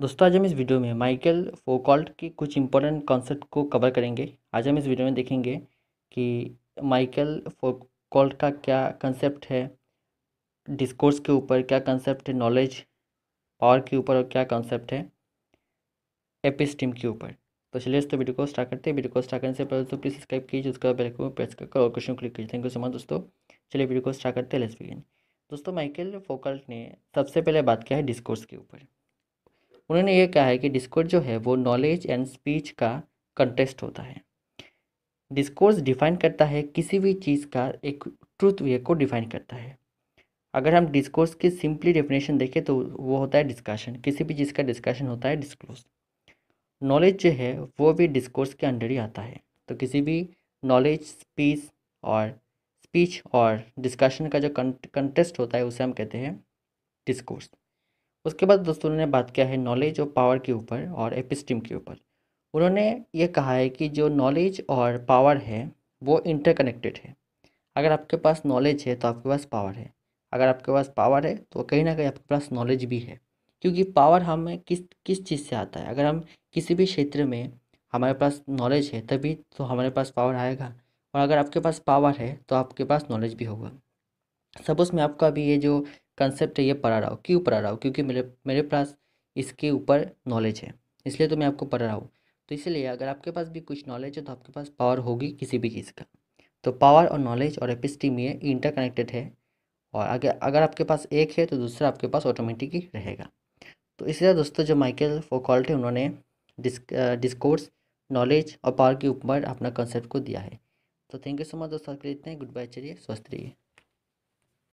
दोस्तों आज हम इस वीडियो में माइकल फोकॉल्ट के कुछ इंपॉर्टेंट कॉन्सेप्ट को कवर करेंगे आज हम इस वीडियो में देखेंगे कि माइकल फोकॉल्ट का क्या कंसेप्ट है डिस्कोर्स के ऊपर क्या कंसेप्ट है नॉलेज पावर के ऊपर और क्या कंसेप्ट है एपिस्टीम के ऊपर तो चलिए दोस्तों वीडियो को स्टार्ट करते हैं वीडियो को स्टार्ट करने से पहले दोस्तों प्लीज़ सब्सक्राइब कीजिए उसके बाद को प्रेस करके और क्वेश्चन क्लिक कीजिए थैंक यू सो मच दोस्तों चलिए वीडियो को स्टार्ट करते हैं लेट्स बिगिन दोस्तों माइकल फोकॉल्ट ने सबसे पहले बात किया है डिस्कोर्स के ऊपर उन्होंने ये कहा है कि डिस्कोर्स जो है वो नॉलेज एंड स्पीच का कंटेस्ट होता है डिस्कोर्स डिफाइन करता है किसी भी चीज़ का एक ट्रूथ वे को डिफाइन करता है अगर हम डिस्कोर्स की सिंपली डेफिनेशन देखें तो वो होता है डिस्कशन किसी भी चीज़ का डिस्कशन होता है डिस्कोर्स नॉलेज जो है वो भी डिस्कोर्स के अंडर ही आता है तो किसी भी नॉलेज स्पीच और स्पीच और डिस्कशन का जो कंटेस्ट होता है उसे हम कहते हैं डिस्कोर्स उसके बाद दोस्तों उन्होंने बात किया है नॉलेज और पावर के ऊपर और एपिस्टिम के ऊपर उन्होंने ये कहा है कि जो नॉलेज और पावर है वो इंटरकनेक्टेड है अगर आपके पास नॉलेज है तो आपके पास पावर है अगर आपके पास पावर है तो कहीं ना कहीं आपके पास नॉलेज भी है क्योंकि पावर हमें किस किस चीज़ से आता है अगर हम किसी भी क्षेत्र में हमारे पास नॉलेज है तभी तो हमारे पास पावर आएगा और अगर आपके पास पावर है तो आपके पास नॉलेज भी होगा सपोज़ मैं आपका अभी ये जो कंसेप्ट ये पढ़ा रहा हूँ क्यों पढ़ा रहा हूँ क्योंकि मेरे मेरे पास इसके ऊपर नॉलेज है इसलिए तो मैं आपको पढ़ा रहा हूँ तो इसलिए अगर आपके पास भी कुछ नॉलेज है तो आपके पास पावर होगी किसी भी चीज़ का तो पावर और नॉलेज और एपिस्टीम ये इंटरकनेक्टेड है और अगर अगर आपके पास एक है तो दूसरा आपके पास ऑटोमेटिक ही रहेगा तो इसी तरह दोस्तों जो माइकल फोकॉल्ट है उन्होंने डिस्कोर्स नॉलेज और पावर के ऊपर अपना कंसेप्ट को दिया है तो थैंक यू सो मच दोस्तों इतना गुड बाय चलिए स्वस्थ रहिए